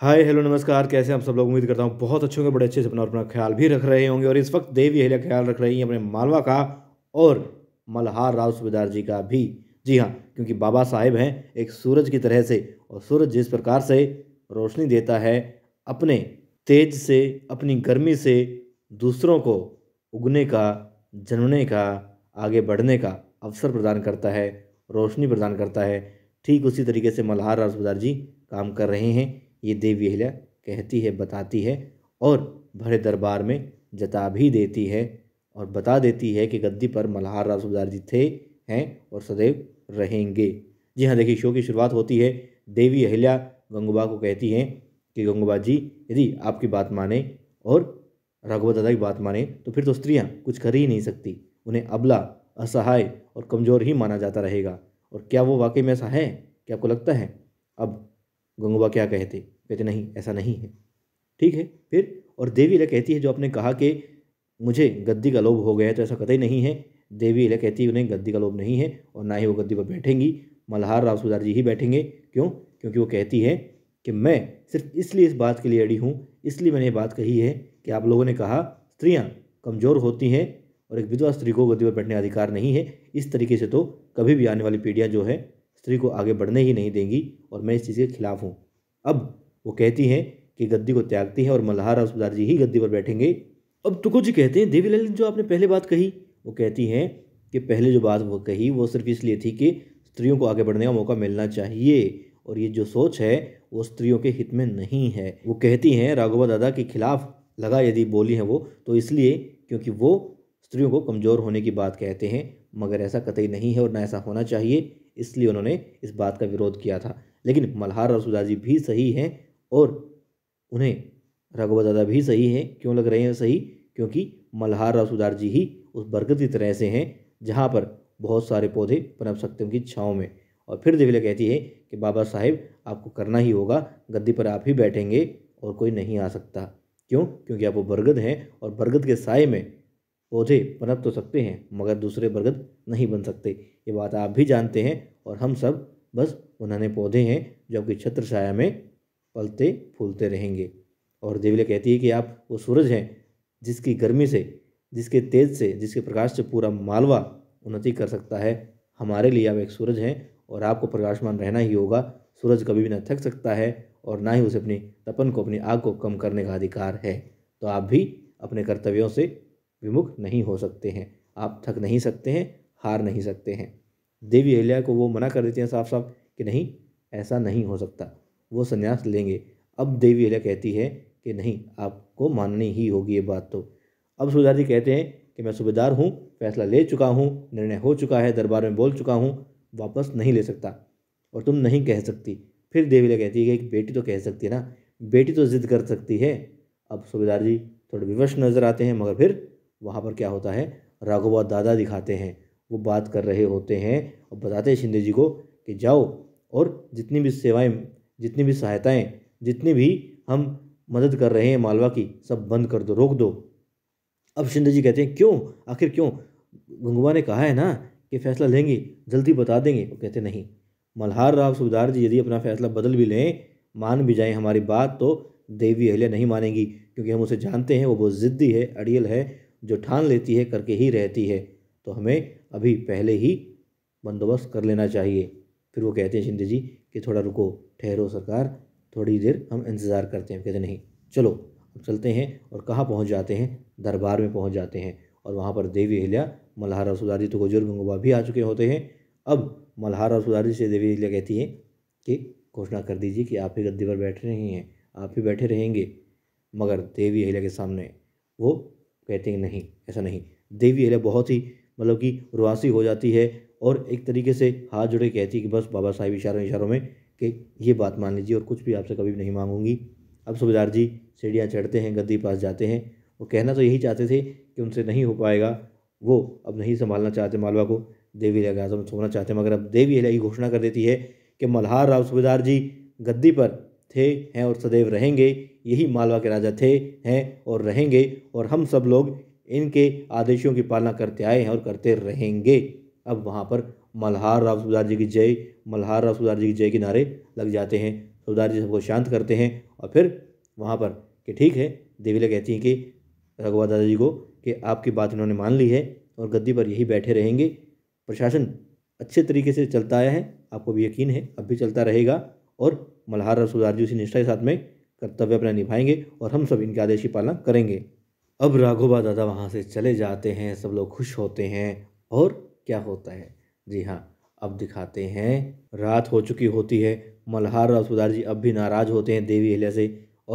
hi hello नमस्कार कैसे हम सब लोग उम्मीद करता हूँ बहुत अच्छे होंगे बड़े अच्छे से अपना अपना ख्याल भी रख रहे होंगे और इस वक्त देवी अहिल्या ख्याल रख रही हैं अपने मालवा का और मल्हार राव सुबेदार जी का भी जी हाँ क्योंकि बाबा साहेब हैं एक सूरज की तरह से और सूरज जिस प्रकार से रोशनी देता है अपने तेज से अपनी गर्मी से दूसरों को उगने का जन्मने का आगे बढ़ने का अवसर प्रदान करता है रोशनी प्रदान करता है ठीक उसी तरीके से मल्हार राव सुबेदार जी काम कर रहे हैं ये देवी अहिल्या कहती है बताती है और भरे दरबार में जता भी देती है और बता देती है कि गद्दी पर मल्हार राव सुबेदार जी थे हैं और सदैव रहेंगे जी हाँ देखिए शो की शुरुआत होती है देवी अहिल्या गंगूबा को कहती हैं कि गंगूबा जी यदि आपकी बात माने और राघव दादा की बात माने तो फिर तो स्त्रियाँ कुछ कर ही नहीं सकती उन्हें अबला असहाय और कमज़ोर ही माना जाता रहेगा और क्या वो वाकई में ऐसा है क्या आपको लगता है अब गंगूबा क्या कहते कहते नहीं ऐसा नहीं है ठीक है फिर और देवी इला कहती है जो आपने कहा कि मुझे गद्दी का लोभ हो गया है तो ऐसा कतई नहीं है देवी इला कहती है उन्हें गद्दी का लोभ नहीं है और ना ही वो गद्दी पर बैठेंगी मल्हार राव सुधार जी ही बैठेंगे क्यों क्योंकि वो कहती है कि मैं सिर्फ इसलिए इस बात के लिए अड़ी हूँ इसलिए मैंने ये बात कही है कि आप लोगों ने कहा स्त्रियाँ कमज़ोर होती हैं और एक विधवा स्त्री को गद्दी पर बैठने का अधिकार नहीं है इस तरीके से तो कभी भी आने वाली पीढ़ियाँ जो है स्त्री को आगे बढ़ने ही नहीं देंगी और मैं इस चीज़ के खिलाफ हूँ अब वो कहती हैं कि गद्दी को त्यागती है और मल्हार असदार जी ही गद्दी पर बैठेंगे अब तुको जी कहते हैं देवी ललित जो आपने पहले बात कही वो कहती हैं कि पहले जो बात वो कही वो सिर्फ इसलिए थी कि स्त्रियों को आगे बढ़ने का मौका मिलना चाहिए और ये जो सोच है वो स्त्रियों के हित में नहीं है वो कहती हैं राघोबा दादा के खिलाफ लगा यदि बोली है वो तो इसलिए क्योंकि वो स्त्रियों को कमज़ोर होने की बात कहते हैं मगर ऐसा कतई नहीं है और ना ऐसा होना चाहिए इसलिए उन्होंने इस बात का विरोध किया था लेकिन मल्हार और सुधा जी भी सही हैं और उन्हें राघव दादा भी सही हैं क्यों लग रहे हैं सही क्योंकि मल्हार राव सुधार जी ही उस बरगद की तरह से हैं जहाँ पर बहुत सारे पौधे पनप सकते हैं उनकी छाँव में और फिर देविला कहती है कि बाबा साहेब आपको करना ही होगा गद्दी पर आप ही बैठेंगे और कोई नहीं आ सकता क्यों क्योंकि आप वो बरगद हैं और बरगद के साय में पौधे पनप तो सकते हैं मगर दूसरे बरगद नहीं बन सकते ये बात आप भी जानते हैं और हम सब बस उन्होंने पौधे हैं जो आपकी छत्र छाया में पलते फूलते रहेंगे और देविला कहती है कि आप वो सूरज हैं जिसकी गर्मी से जिसके तेज से जिसके प्रकाश से पूरा मालवा उन्नति कर सकता है हमारे लिए आप एक सूरज हैं और आपको प्रकाशमान रहना ही होगा सूरज कभी भी ना थक सकता है और ना ही उसे अपनी तपन को अपनी आग को कम करने का अधिकार है तो आप भी अपने कर्तव्यों से विमुख नहीं हो सकते हैं आप थक नहीं सकते हैं हार नहीं सकते हैं देवी अहिल्या को वो मना कर देती हैं साफ साफ कि नहीं ऐसा नहीं हो सकता वो संन्यास लेंगे अब देवी अहिल्या कहती है कि नहीं आपको माननी ही होगी ये बात तो अब सूबेदार जी कहते हैं कि मैं सूबेदार हूँ फैसला ले चुका हूँ निर्णय हो चुका है दरबार में बोल चुका हूँ वापस नहीं ले सकता और तुम नहीं कह सकती फिर देवी अहिल्या कहती है कि बेटी तो कह सकती है ना बेटी तो ज़िद कर सकती है अब सूबेदार जी थोड़े विवश नज़र आते हैं मगर फिर वहाँ पर क्या होता है राघोबा दादा दिखाते हैं वो बात कर रहे होते हैं और बताते हैं शिंदे जी को कि जाओ और जितनी भी सेवाएं जितनी भी सहायताएँ जितनी भी हम मदद कर रहे हैं मालवा की सब बंद कर दो रोक दो अब शिंदे जी कहते हैं क्यों आखिर क्यों गंगवा ने कहा है ना कि फैसला लेंगे जल्दी बता देंगे वो कहते नहीं मल्हार राव सुबेदार जी यदि अपना फैसला बदल भी लें मान भी जाएं हमारी बात तो देवी अहल्या नहीं मानेंगी क्योंकि हम उसे जानते हैं वो बहुत ज़िद्दी है अड़ियल है जो ठान लेती है करके ही रहती है तो हमें अभी पहले ही बंदोबस्त कर लेना चाहिए फिर वो कहते हैं शिंदे जी कि थोड़ा रुको ठहरो सरकार थोड़ी देर हम इंतज़ार करते हैं कहते नहीं चलो अब चलते हैं और कहाँ पहुँच जाते हैं दरबार में पहुँच जाते हैं और वहाँ पर देवी अहिल्या मल्हारा सुधारी तो गुजुर्ग गंगोबा भी आ चुके होते हैं अब मल्हारा सुधारी से देवी अहिल्या कहती हैं कि घोषणा कर दीजिए कि आप ही गद्दी पर बैठ रहे हैं आप ही बैठे रहेंगे मगर देवी अहिल्या के सामने वो कहते हैं नहीं ऐसा नहीं देवी अहिल्या बहुत ही मतलब कि रुआसी हो जाती है और एक तरीके से हाथ जुड़े कहती है कि बस बाबा साहब इशारों इशारों में कि ये बात मान लीजिए और कुछ भी आपसे कभी नहीं मांगूंगी अब सूबेदार जी सीढ़ियाँ चढ़ते हैं गद्दी पास जाते हैं वो कहना तो यही चाहते थे कि उनसे नहीं हो पाएगा वो अब नहीं संभालना चाहते मालवा को देवी लगा में सोना चाहते मगर अब देवी लगी घोषणा कर देती है कि मल्हार राव सूबेदार जी गद्दी पर थे हैं और सदैव रहेंगे यही मालवा के राजा थे हैं और रहेंगे और हम सब लोग इनके आदेशों की पालना करते आए हैं और करते रहेंगे अब वहाँ पर मल्हार राव सुधार जी की जय मल्हार राव सुधार जी की जय के नारे लग जाते हैं सुधार जी सबको शांत करते हैं और फिर वहाँ पर कि ठीक है देवीला कहती हैं कि रघुवा दादाजी को कि आपकी बात इन्होंने मान ली है और गद्दी पर यही बैठे रहेंगे प्रशासन अच्छे तरीके से चलता आया है आपको भी यकीन है अब भी चलता रहेगा और मल्हार राव सुधार जी उसी निष्ठा के साथ में कर्तव्य अपना निभाएंगे और हम सब इनके आदेश की पालना करेंगे अब राघोबा दादा वहाँ से चले जाते हैं सब लोग खुश होते हैं और क्या होता है जी हाँ अब दिखाते हैं रात हो चुकी होती है मल्हार सुधार जी अब भी नाराज़ होते हैं देवी अहल्या से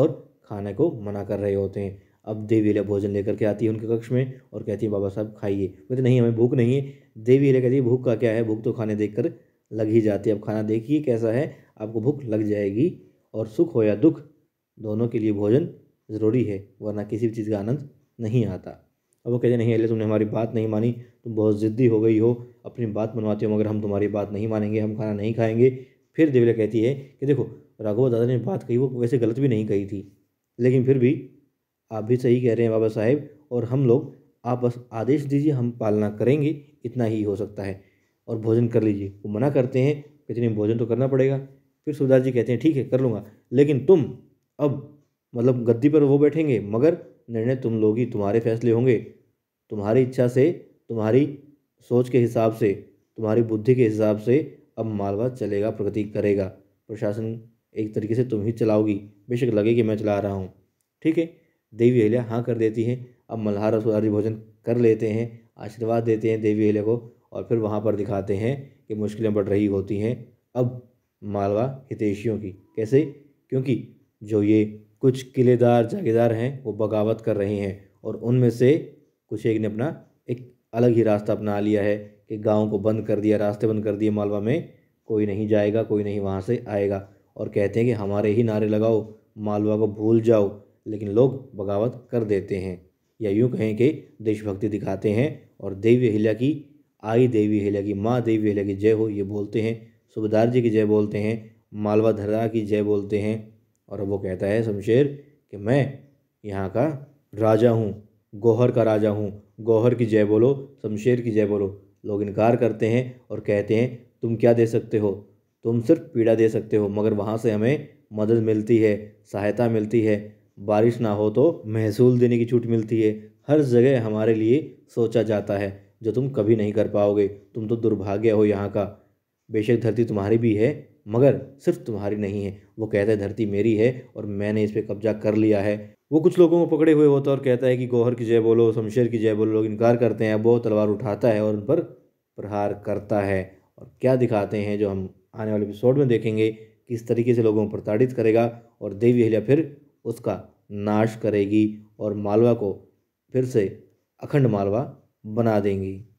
और खाने को मना कर रहे होते हैं अब देवी अहल्या भोजन लेकर के आती है उनके कक्ष में और कहती है बाबा साहब खाइए कहते नहीं हमें भूख नहीं है देवी अहल्या कहती है भूख का क्या है भूख तो खाने देख कर लग ही जाती है अब खाना देखिए कैसा है आपको भूख लग जाएगी और सुख हो या दुख दोनों के लिए भोजन ज़रूरी है वरना किसी भी चीज़ का आनंद नहीं आता अब वो कहते नहीं अले तुमने हमारी बात नहीं मानी तुम बहुत ज़िद्दी हो गई हो अपनी बात मनवाते हो मगर हम तुम्हारी बात नहीं मानेंगे हम खाना नहीं खाएंगे फिर देवला कहती है कि देखो राघव दादा ने बात कही वो वैसे गलत भी नहीं कही थी लेकिन फिर भी आप भी सही कह रहे हैं बाबा साहेब और हम लोग आप बस आदेश दीजिए हम पालना करेंगे इतना ही हो सकता है और भोजन कर लीजिए वो मना करते हैं कहते नहीं भोजन तो करना पड़ेगा फिर सुधार जी कहते हैं ठीक है कर लूँगा लेकिन तुम अब मतलब गद्दी पर वो बैठेंगे मगर निर्णय तुम लोग ही तुम्हारे फैसले होंगे तुम्हारी इच्छा से तुम्हारी सोच के हिसाब से तुम्हारी बुद्धि के हिसाब से अब मालवा चलेगा प्रगति करेगा प्रशासन एक तरीके से तुम ही चलाओगी बेशक लगे कि मैं चला रहा हूँ ठीक है देवी अहिल्या हाँ कर देती हैं अब मल्हार और भोजन कर लेते हैं आशीर्वाद देते हैं देवी अहिल्या को और फिर वहाँ पर दिखाते हैं कि मुश्किलें बढ़ रही होती हैं अब मालवा हितेशियों की कैसे क्योंकि जो ये कुछ किलेदार जागीरदार हैं वो बगावत कर रहे हैं और उनमें से कुछ एक ने अपना एक अलग ही रास्ता अपना लिया है कि गाँव को बंद कर दिया रास्ते बंद कर दिए मालवा में कोई नहीं जाएगा कोई नहीं वहाँ से आएगा और कहते हैं कि हमारे ही नारे लगाओ मालवा को भूल जाओ लेकिन लोग बगावत कर देते हैं या यूँ कहें कि देशभक्ति दिखाते हैं और देवी अहिल्या की आई देवी अहिल्या की माँ देवी अहिल्या की जय हो ये बोलते हैं सुबेदार जी की जय बोलते हैं मालवा धरा की जय बोलते हैं और वो कहता है शमशेर कि मैं यहाँ का राजा हूँ गोहर का राजा हूँ गोहर की जय बोलो शमशेर की जय बोलो लोग इनकार करते हैं और कहते हैं तुम क्या दे सकते हो तुम सिर्फ पीड़ा दे सकते हो मगर वहाँ से हमें मदद मिलती है सहायता मिलती है बारिश ना हो तो महसूल देने की छूट मिलती है हर जगह हमारे लिए सोचा जाता है जो तुम कभी नहीं कर पाओगे तुम तो दुर्भाग्य हो यहाँ का बेशक धरती तुम्हारी भी है मगर सिर्फ तुम्हारी नहीं है वो कहता है धरती मेरी है और मैंने इस पर कब्जा कर लिया है वो कुछ लोगों को पकड़े हुए होता है और कहता है कि गौहर की जय बोलो शमशेर की जय बोलो लोग इनकार करते हैं अब वो तलवार उठाता है और उन पर प्रहार करता है और क्या दिखाते हैं जो हम आने वाले एपिसोड में देखेंगे किस तरीके से लोगों को प्रताड़ित करेगा और देवी अहिल्या फिर उसका नाश करेगी और मालवा को फिर से अखंड मालवा बना देंगी